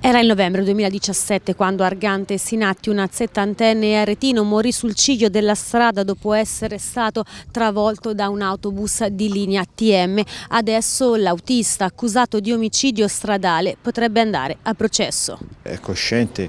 Era il novembre 2017 quando Argante Sinatti, una settantenne aretino, morì sul ciglio della strada dopo essere stato travolto da un autobus di linea TM. Adesso l'autista, accusato di omicidio stradale, potrebbe andare a processo. È cosciente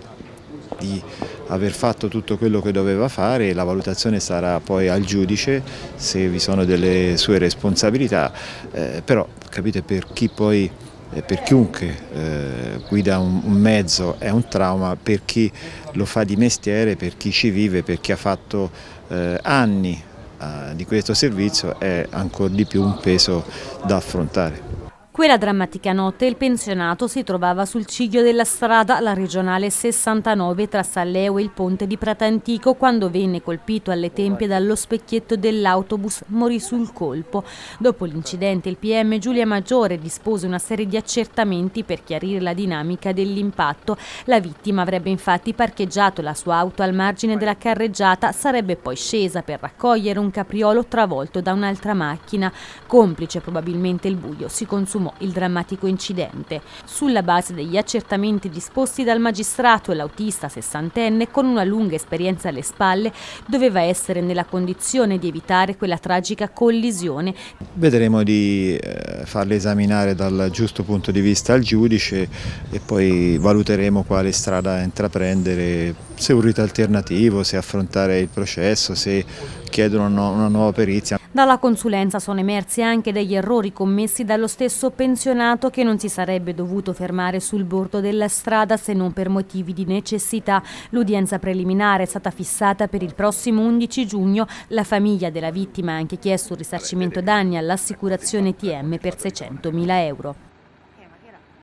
di aver fatto tutto quello che doveva fare e la valutazione sarà poi al giudice se vi sono delle sue responsabilità, eh, però capite per chi poi eh, per chiunque eh, guida un, un, mezzo è un trauma, per chi lo fa di mestiere, per chi ci vive, per chi ha fatto eh, anni eh, di questo servizio è ancora di più un peso da affrontare. Quella drammatica notte il pensionato si trovava sul ciglio della strada, la regionale 69 tra Salleo e il ponte di Pratantico, quando venne colpito alle tempie dallo specchietto dell'autobus, morì sul colpo. Dopo l'incidente il PM Giulia Maggiore dispose una serie di accertamenti per chiarire la dinamica dell'impatto. La vittima avrebbe infatti parcheggiato la sua auto al margine della carreggiata, sarebbe poi scesa per raccogliere un capriolo travolto da un'altra macchina. Complice probabilmente il buio si consumò fermo il drammatico incidente. Sulla base degli accertamenti disposti dal magistrato, l'autista sessantenne, con una lunga esperienza alle spalle, doveva essere nella condizione di evitare quella tragica collisione. Vedremo di eh, farle esaminare dal giusto punto di vista al giudice e poi valuteremo quale strada intraprendere, se un rito alternativo, se affrontare il processo, se chiedono una nuova perizia. Dalla consulenza sono emersi anche degli errori commessi dallo stesso pensionato che non si sarebbe dovuto fermare sul bordo della strada se non per motivi di necessità. L'udienza preliminare è stata fissata per il prossimo 11 giugno. La famiglia della vittima ha anche chiesto un risarcimento danni all'assicurazione TM per 600.000 euro.